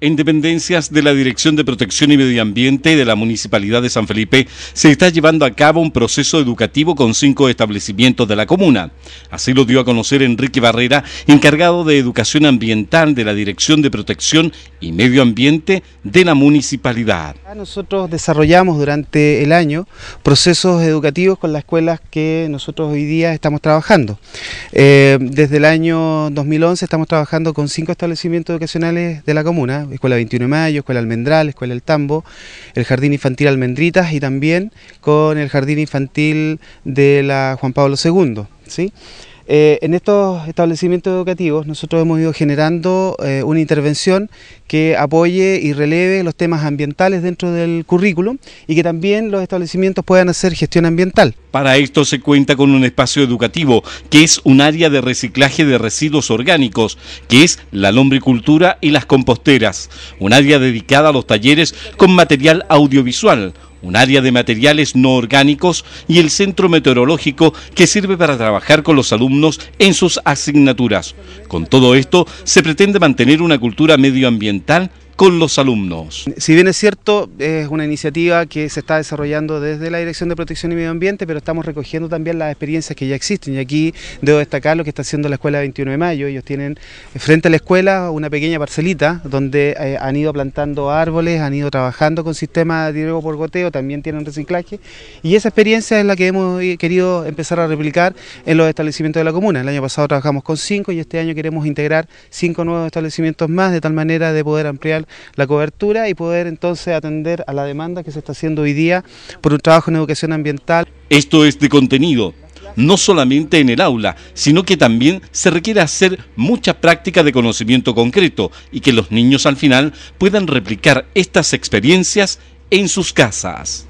en dependencias de la Dirección de Protección y Medio Ambiente de la Municipalidad de San Felipe se está llevando a cabo un proceso educativo con cinco establecimientos de la comuna. Así lo dio a conocer Enrique Barrera, encargado de Educación Ambiental de la Dirección de Protección y Medio Ambiente de la Municipalidad. Nosotros desarrollamos durante el año procesos educativos con las escuelas que nosotros hoy día estamos trabajando. Eh, desde el año 2011 estamos trabajando con cinco establecimientos educacionales de la comuna, Escuela 21 de Mayo, Escuela Almendral, Escuela El Tambo, el Jardín Infantil Almendritas y también con el Jardín Infantil de la Juan Pablo II. ¿sí? Eh, en estos establecimientos educativos nosotros hemos ido generando eh, una intervención que apoye y releve los temas ambientales dentro del currículum y que también los establecimientos puedan hacer gestión ambiental. Para esto se cuenta con un espacio educativo que es un área de reciclaje de residuos orgánicos, que es la lombricultura y las composteras, un área dedicada a los talleres con material audiovisual un área de materiales no orgánicos y el centro meteorológico que sirve para trabajar con los alumnos en sus asignaturas. Con todo esto, se pretende mantener una cultura medioambiental con los alumnos. Si bien es cierto, es una iniciativa que se está desarrollando desde la Dirección de Protección y Medio Ambiente, pero estamos recogiendo también las experiencias que ya existen. Y aquí debo destacar lo que está haciendo la Escuela 21 de Mayo. Ellos tienen frente a la escuela una pequeña parcelita donde eh, han ido plantando árboles, han ido trabajando con sistemas de riego por goteo, también tienen reciclaje. Y esa experiencia es la que hemos eh, querido empezar a replicar en los establecimientos de la comuna. El año pasado trabajamos con cinco y este año queremos integrar cinco nuevos establecimientos más, de tal manera de poder ampliar la cobertura y poder entonces atender a la demanda que se está haciendo hoy día por un trabajo en educación ambiental. Esto es de contenido, no solamente en el aula, sino que también se requiere hacer mucha práctica de conocimiento concreto y que los niños al final puedan replicar estas experiencias en sus casas.